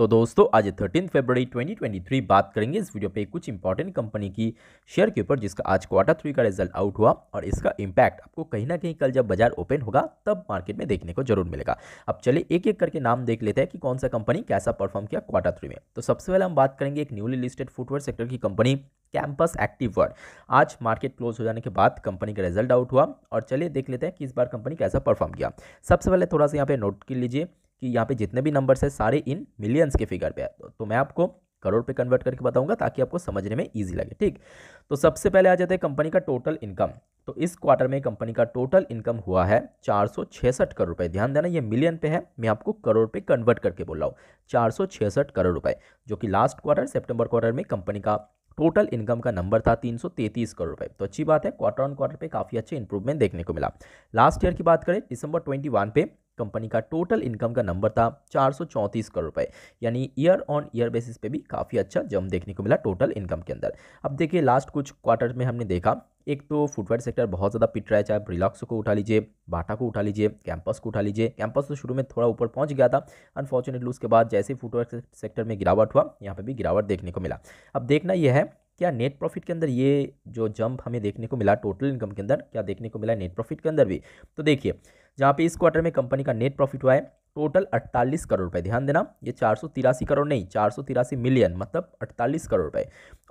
तो दोस्तों आज थर्टीन फरवरी 2023 बात करेंगे इस वीडियो पे कुछ इंपॉर्टेंट कंपनी की शेयर के ऊपर जिसका आज क्वार्टर थ्री का रिजल्ट आउट हुआ और इसका इम्पैक्ट आपको कहीं ना कहीं कल जब बाजार ओपन होगा तब मार्केट में देखने को जरूर मिलेगा अब चलिए एक एक करके नाम देख लेते हैं कि कौन सा कंपनी कैसा परफॉर्म किया क्वार्टर थ्री में तो सबसे पहले हम बात करेंगे एक न्यूली लिस्टेड फुटवेयर सेक्टर की कंपनी कैंपस एक्टिव वर्ड आज मार्केट क्लोज हो जाने के बाद कंपनी का रिजल्ट आउट हुआ और चलिए देख लेते हैं कि इस बार कंपनी कैसा परफॉर्म किया सबसे पहले थोड़ा सा यहाँ पे नोट कर लीजिए कि यहाँ पे जितने भी नंबर्स है सारे इन मिलियंस के फिगर पे है तो, तो मैं आपको करोड़ पे कन्वर्ट करके बताऊंगा ताकि आपको समझने में ईजी लगे ठीक तो सबसे पहले आ जाते हैं कंपनी का टोटल इनकम तो इस क्वार्टर में कंपनी का टोटल इनकम हुआ है चार करोड़ रुपए ध्यान देना ये मिलियन पे है मैं आपको करोड़ पे कन्वर्ट करके बोल रहा हूँ चार करोड़ रुपए जो कि लास्ट क्वार्टर सेप्टेम्बर क्वार्टर में कंपनी का टोटल इनकम का नंबर था 333 करोड़ रुपए तो अच्छी बात है क्वार्टर ऑन क्वार्टर पे काफ़ी अच्छे इंप्रूवमेंट देखने को मिला लास्ट ईयर की बात करें दिसंबर 21 पे कंपनी का टोटल इनकम का नंबर था चार करोड़ रुपए यानी ईयर ऑन ईयर बेसिस पे भी काफ़ी अच्छा जम देखने को मिला टोटल इनकम के अंदर अब देखिए लास्ट कुछ क्वार्टर में हमने देखा एक तो फुटवेयर सेक्टर बहुत ज़्यादा पिट रहा है चाहे ब्रिलॉक्स को उठा लीजिए बाटा को उठा लीजिए कैंपस को उठा लीजिए कैंपस तो शुरू में थोड़ा ऊपर पहुंच गया था अनफॉर्चुनेटली उसके बाद जैसे फुटवेयर सेक्टर में गिरावट हुआ यहाँ पे भी गिरावट देखने को मिला अब देखना यह है क्या नेट प्रॉफिट के अंदर ये जो जंप हमें देखने को मिला टोटल इनकम के अंदर क्या देखने को मिला नेट प्रॉफिट के अंदर भी तो देखिए जहाँ पे इस क्वार्टर में कंपनी का नेट प्रॉफिट हुआ है टोटल 48 करोड़ रुपए ध्यान देना ये चार करोड़ नहीं चार मिलियन मतलब 48 करोड़ रुपए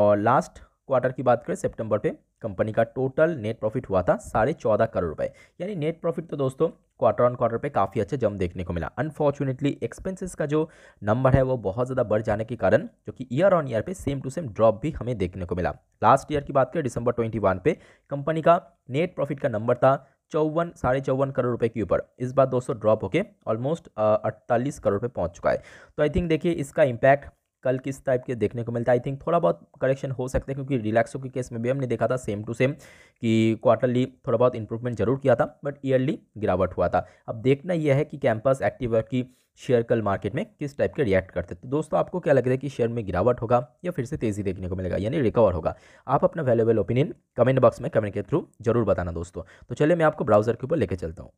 और लास्ट क्वार्टर की बात करें सितंबर पे कंपनी का टोटल नेट प्रॉफिट हुआ था साढ़े चौदह करोड़ रुपए यानी नेट प्रॉफिट तो दोस्तों क्वार्टर ऑन क्वार्टर पे काफ़ी अच्छा जम देखने को मिला अनफॉर्चुनेटली एक्सपेंसेस का जो नंबर है वो बहुत ज़्यादा बढ़ जाने के कारण जो कि ईयर ऑन ईयर पे सेम टू सेम ड्रॉप भी हमें देखने को मिला लास्ट ईयर की बात करें दिसंबर ट्वेंटी पे कंपनी का नेट प्रॉफिट का नंबर था चौवन साढ़े चौवन करोड़ रुपए के ऊपर इस बार दोस्तों ड्रॉप होके ऑलमोस्ट अड़तालीस करोड़ पे पहुंच चुका है तो आई थिंक देखिए इसका इम्पैक्ट कल किस टाइप के देखने को मिलता है आई थिंक थोड़ा बहुत करेक्शन हो सकते हैं क्योंकि रिलैक्सो के केस में भी हमने देखा था सेम टू सेम कि क्वार्टरली थोड़ा बहुत इंप्रूवमेंट जरूर किया था बट ईयरली गिरावट हुआ था अब देखना यह है कि कैंपस एक्टिव की शेयर कल मार्केट में किस टाइप के रिएक्ट करते तो दोस्तों आपको क्या लग रहा है कि शेयर में गिरावट होगा या फिर से तेज़ी देखने को मिलेगा यानी रिकवर होगा आप अपना वैल्यूबल ओपिनियन कमेंट बॉक्स में कमेंट के थ्रू जरूर बताना दोस्तों तो चलिए मैं आपको ब्राउजर के ऊपर लेकर चलता हूँ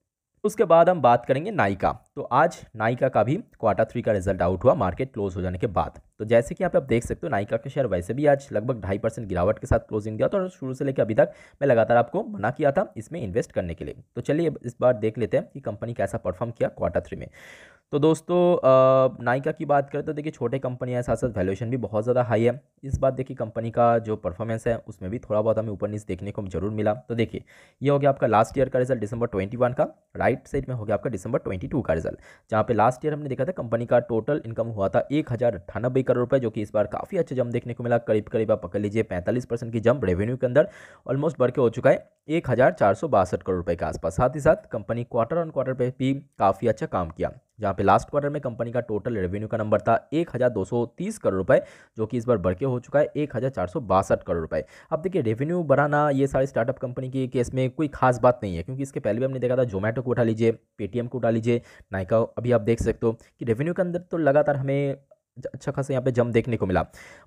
उसके बाद हम बात करेंगे नाइका तो आज नाइका का भी क्वार्टर थ्री का रिजल्ट आउट हुआ मार्केट क्लोज हो जाने के बाद तो जैसे कि यहाँ पे आप देख सकते हो नाइका के शेयर वैसे भी आज लगभग ढाई परसेंट गिरावट के साथ क्लोजिंग दिया था और शुरू से लेकर अभी तक मैं लगातार आपको मना किया था इसमें इन्वेस्ट करने के लिए तो चलिए इस बार देख लेते हैं कि कंपनी कैसा परफॉर्म किया क्वार्टर थ्री में तो दोस्तों नायका की बात करें तो देखिए छोटे कंपनियाँ है साथ साथ वैल्यूशन भी बहुत ज़्यादा हाई है इस बात देखिए कंपनी का जो परफॉर्मेंस है उसमें भी थोड़ा बहुत हमें ऊपर नीचे देखने को जरूर मिला तो देखिए ये हो गया आपका लास्ट ईयर का रिजल्ट दिसंबर 21 का राइट साइड में हो गया आपका ट्वेंटी 22 का रिजल्ट जहाँ पे लास्ट ईयर हमने देखा था कंपनी का टोटल इनकम हुआ था एक करोड़ रुपये जो कि इस बार काफ़ी अच्छा जम देखने को मिला करीब करीब आप पकड़ लीजिए पैंतालीस की जम रेवेन्यू के अंदर ऑलमोस्ट बढ़ के हो चुका है एक करोड़ रुपये के आसपास साथ ही साथ कंपनी क्वार्टर ऑन क्वार्टर पर भी काफ़ी अच्छा काम किया जहाँ पे लास्ट क्वार्टर में कंपनी का टोटल रेवेन्यू का नंबर था एक हज़ार दो सौ तीस करोड़ रुपए जो कि इस बार बढ़ के हो चुका है एक हज़ार चार सौ बासठ करोड़ रुपए अब देखिए रेवेन्यू बढ़ाना ये सारी स्टार्टअप कंपनी के केस में कोई खास बात नहीं है क्योंकि इसके पहले भी हमने देखा था जोमेटो को उठा लीजिए पेटीएम को उठा लीजिए नायका अभी आप देख सकते हो कि रेवेन्यू के अंदर तो लगातार हमें अच्छा खासा यहाँ पे जम देखने को मिला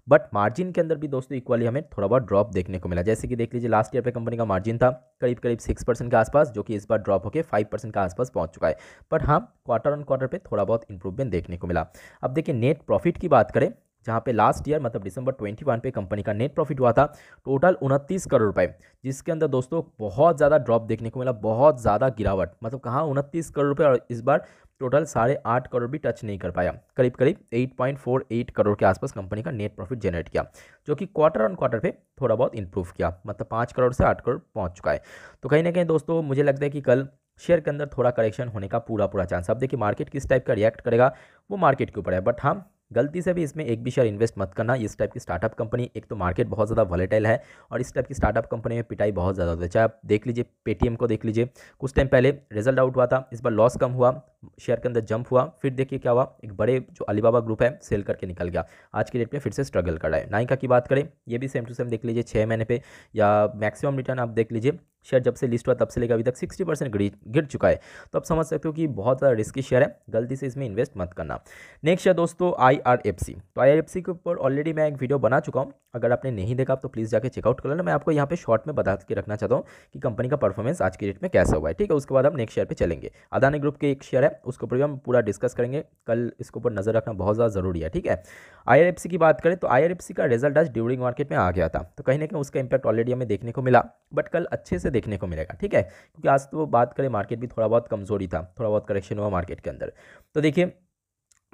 बट मार्जिन के अंदर भी दोस्तों इक्वली हमें थोड़ा बहुत ड्रॉप देखने को मिला जैसे कि देख लीजिए लास्ट ईयर पे कंपनी का मार्जिन था करीब करीब सिक्स परसेंट के आसपास जो कि इस बार ड्रॉप होकर फाइव परसेंट के आसपास पहुंच चुका है बट हाँ क्वार्टर ऑन क्वार्टर पे थोड़ा बहुत इंप्रूवमेंट देखने को मिला अब देखिए नेट प्रॉफिट की बात करें जहाँ पे लास्ट ईयर मतलब दिसंबर 21 पे कंपनी का नेट प्रॉफिट हुआ था टोटल उनतीस करोड़ रुपए जिसके अंदर दोस्तों बहुत ज़्यादा ड्रॉप देखने को मिला बहुत ज़्यादा गिरावट मतलब कहाँ उनतीस करोड़ रुपये और इस बार टोटल साढ़े आठ करोड़ भी टच नहीं कर पाया करीब करीब 8.48 करोड़ के आसपास कंपनी का नेट प्रॉफिट जनरेट किया जो कि क्वार्टर ऑन क्वार्टर पे थोड़ा बहुत इंप्रूव किया मतलब पाँच करोड़ से आठ करोड़ पहुंच चुका है तो कहीं ना कहीं दोस्तों मुझे लगता है कि कल शेयर के अंदर थोड़ा करेक्शन होने का पूरा पूरा चांस अब देखिए मार्केट किस टाइप का रिएक्ट करेगा वो मार्केट के ऊपर है बट हाँ गलती से भी इसमें एक भी शेयर इन्वेस्ट मत करना इस टाइप की स्टार्टअप कंपनी एक तो मार्केट बहुत ज़्यादा वॉलेटाइल है और इस टाइप की स्टार्टअप कंपनी में पिटाई बहुत ज़्यादा होती है चाहे आप देख लीजिए पेटीएम को देख लीजिए कुछ टाइम पहले रिजल्ट आउट हुआ था इस बार लॉस कम हुआ शेयर के अंदर जंप हुआ फिर देखिए क्या हुआ एक बड़े जो अलीबाबा ग्रुप है सेल करके निकल गया आज की डेट में फिर से स्ट्रगल कर रहा है नाइका की बात करें ये भी सेम टू सेम देख लीजिए छः महीने पे या मैक्सिमम रिटर्न आप देख लीजिए शेयर जब से लिस्ट हुआ तब से लेकर अभी तक 60 परसेंट गिर चुका है तो आप समझ सकते हो कि बहुत ज़्यादा रिस्की शेयर है गलती से इसमें इन्वेस्ट मत करना नेक्स्ट है दोस्तों आई आर एफ सी तो आई आर एफ सी के ऊपर ऑलरेडी मैं एक वीडियो बना चुका हूँ अगर आपने नहीं देखा तो प्लीज़ जाकर चेकआउट कर लेना मैं आपको यहाँ पे शॉर्ट में बता के रखना चाहता हूँ कि कंपनी का परफॉर्मेंस आज की डेट में कैसा हुआ है ठीक है उसके बाद हम नेक्स्ट शेयर पर चलेंगे अदानी ग्रुप के एक शेयर है उसके ऊपर भी हम पूरा डिस्कस करेंगे कल इसके ऊपर नज़र रखना बहुत ज़्यादा ज़रूरी है ठीक है आई की बात करें तो आई का रिजल्ट आज ड्यूरिंग मार्केट में आ गया था तो कहीं ना कहीं उसका इंपैक्ट ऑलरेडी हमें देखने को मिला बट कल अच्छे से देखने को मिलेगा ठीक है क्योंकि आज तो बात करें मार्केट भी थोड़ा बहुत कमज़ोरी था थोड़ा बहुत करेक्शन हुआ मार्केट के अंदर तो देखिए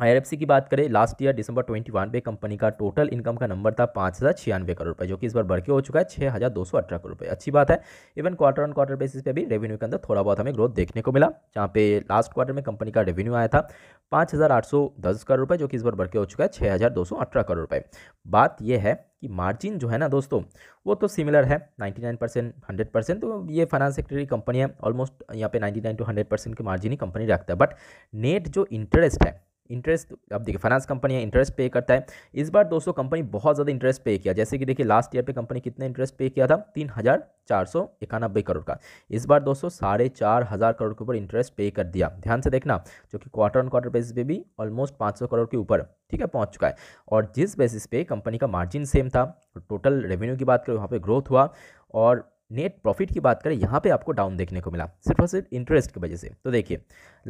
आई की बात करें लास्ट ईयर दिसंबर 21 पे कंपनी का टोटल इनकम का नंबर था पाँच हज़ार छियानवे करोड़ रुपये जो कि इस बार बढ़ के हो चुका है छः हज़ार दो सौ अठारह करोड़ रुपये अच्छी बात है even quarter on quarter basis पे भी रेवेन्यू के अंदर थोड़ा बहुत हमें ग्रोथ देखने को मिला जहाँ पे लास्ट क्वार्टर में कंपनी का रेवेन्यू आया था पाँच हज़ार आठ सौ दस करोड़ रुपये जो कि इस बार बढ़ के हो चुका है छः हज़ार दो अठारह करोड़ रुपये बात यह है कि मार्जिन जो है ना दोस्तों वो तो सिमिलर है 99 परसेंट हंड्रेड परसेंट तो ये फाइनेंस सेक्टर की कंपनी है ऑलमोस्ट यहाँ पे 99 टू हंड्रेड परसेंट की मार्जिन ही कंपनी रखता है बट नेट जो इंटरेस्ट है इंटरेस्ट अब देखिए फाइनेंस कंपनियाँ इंटरेस्ट पे करता है इस बार दोस्तों कंपनी बहुत ज़्यादा इंटरेस्ट पे किया जैसे कि देखिए लास्ट ईयर पे कंपनी कितना इंटरेस्ट पे किया था तीन हज़ार चार सौ इक्यानबे करोड़ का इस बार दोस्तों साढ़े चार हज़ार करोड़ के ऊपर इंटरेस्ट पे कर दिया ध्यान से देखना जो कि क्वार्टर ऑन क्वार्टर बेसिस पे भी ऑलमोस्ट पाँच सौ करोड़ के ऊपर ठीक है पहुँच चुका है और जिस बेसिस पे कंपनी का मार्जिन सेम था टोटल तो रेवेन्यू की बात करें वहाँ पर ग्रोथ हुआ और नेट प्रॉफिट की बात करें यहाँ पे आपको डाउन देखने को मिला सिर्फ और सिर्फ इंटरेस्ट की वजह से तो देखिए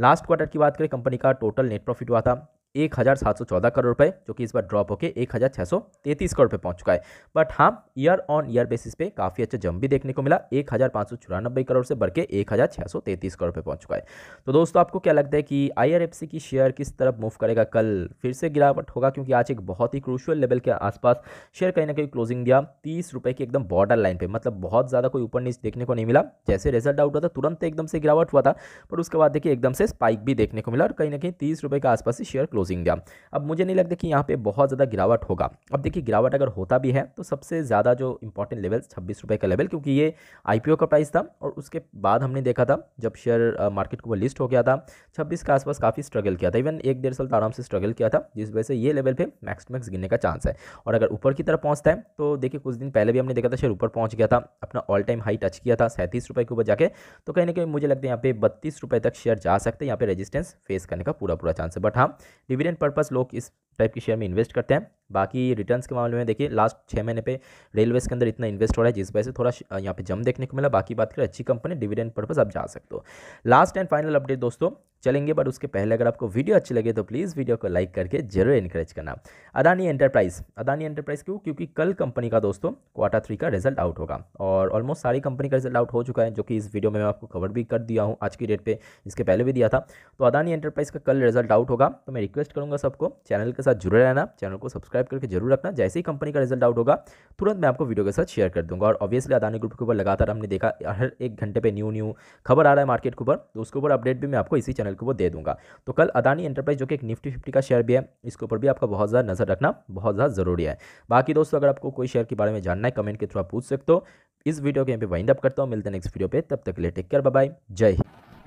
लास्ट क्वार्टर की बात करें कंपनी का टोटल नेट प्रॉफिट हुआ था एक हज़ार सात सौ चौदह करोड़ रुपए जो कि इस बार ड्रॉप होकर एक हज़ार छः सौ तैंतीस करोड़ पे पहुंच चुका है बट हाँ ईयर ऑन ईयर बेसिस पे काफ़ी अच्छा जम भी देखने को मिला एक हज़ार पाँच सौ चौरानबे करोड़ से बढ़ के एक हज़ार छः सौ तैंतीस करोड़ पे पहुंच चुका है तो दोस्तों आपको क्या लगता है कि आई की शेयर किस तरफ मूव करेगा कल फिर से गिरावट होगा क्योंकि आज एक बहुत ही क्रूशल लेवल के आसपास शेयर कहीं ना कहीं क्लोजिंग दिया तीस रुपये की एकदम बॉर्डर लाइन पर मतलब बहुत ज़्यादा कोई ऊपर नीचे देखने को नहीं मिला जैसे रिजल्ट आउट हुआ था तुरंत एकदम से गिरावट हुआ था पर उसके बाद देखिए एकदम से स्पाइक भी देखने को मिला और कहीं ना कहीं तीस रुपये के आसपास ही शेयर क्लोजिंग गया अब मुझे नहीं लगता कि यहाँ पे बहुत ज़्यादा गिरावट होगा अब देखिए गिरावट अगर होता भी है तो सबसे ज़्यादा जो इंपॉर्टेंट लेवल छब्बीस रुपये का लेवल क्योंकि ये आई का प्राइस था और उसके बाद हमने देखा था जब शेयर मार्केट को लिस्ट हो गया था छब्बीस के आसपास काफ़ी स्ट्रगल किया था इवन एक डेढ़ साल तो आराम से स्ट्रगल किया था जिस वजह से ये लेवल पर मैक्स मैक्स गिरने का चांस है और अगर ऊपर की तरफ पहुँचता है तो देखिए कुछ दिन पहले भी हमने देखा था शेयर ऊपर पहुँच गया था अपना ऑल टाइम हाई टच किया था सैंतीस रुपये के ऊपर जाके तो कहीं ना कहीं मुझे लगता है यहाँ पे बत्तीस रुपये तक शेयर जा सकते हैं यहाँ पे रेजिस्टेंस फेस करने का पूरा पूरा चांस है बट हाँ डिविडेंड पर्पस लोग इस टाइप के शेयर में इन्वेस्ट करते हैं बाकी रिटर्न्स के मामले में देखिए लास्ट छः महीने पे रेलवेज के अंदर इतना इन्वेस्ट हो रहा है जिस वजह से थोड़ा यहाँ पे जम देखने को मिला बाकी बात करें अच्छी कंपनी डिविडेंड पर्पस आप जा सकते हो लास्ट एंड फाइनल अपडेट दोस्तों चलेंगे बट उसके पहले अगर आपको वीडियो अच्छी लगे तो प्लीज़ वीडियो को लाइक करके जरूर इनक्रेज करना अदानी एंटरप्राइज़ अदानी एंटरप्राइज़ क्यों क्योंकि कल कंपनी का दोस्तों क्वार्टर थ्री का रिजल्ट आउट होगा और ऑलमोस्ट सारी कंपनी का रिजल्ट आउट हो चुका है जो कि इस वीडियो में मैं आपको कवर भी कर दिया हूँ आज की डेट पर इसके पहले भी दिया था तो अदानी एंटरप्राइज़ का कल रिजल्ट आउट होगा तो मैं रिक्वेस्ट करूँगा सबको चैनल के साथ जुड़े रहना चैनल को सब्सक्राइब करके जरूर रखना जैसे ही कंपनी का रिजल्ट आउट होगा तुरंत मैं आपको वीडियो के साथ शेयर कर दूँगा और ऑब्वियसली अदानी ग्रुप के ऊपर लगातार हमने देखा हर एक घंटे पर न्यू न्यू खबर आ रहा है मार्केट के ऊपर तो उसके ऊपर अपडेट भी मैं आपको इसी चैनल चैनल को वो दे दूंगा तो कल अदानी एंटरप्राइज जो कि एक निफ्टी फिफ्टी का शेयर भी है इसके ऊपर भी आपका बहुत ज़्यादा नज़र रखना बहुत ज़्यादा ज़रूरी है बाकी दोस्तों अगर आपको कोई शेयर के बारे में जानना है कमेंट के थ्रू आप पूछ सकते हो इस वीडियो के यहाँ पे वाइंड अप करता हूँ मिलते हैं नेक्स्ट वीडियो पे तब तक के लिए टेक केयर बाय जय हिंद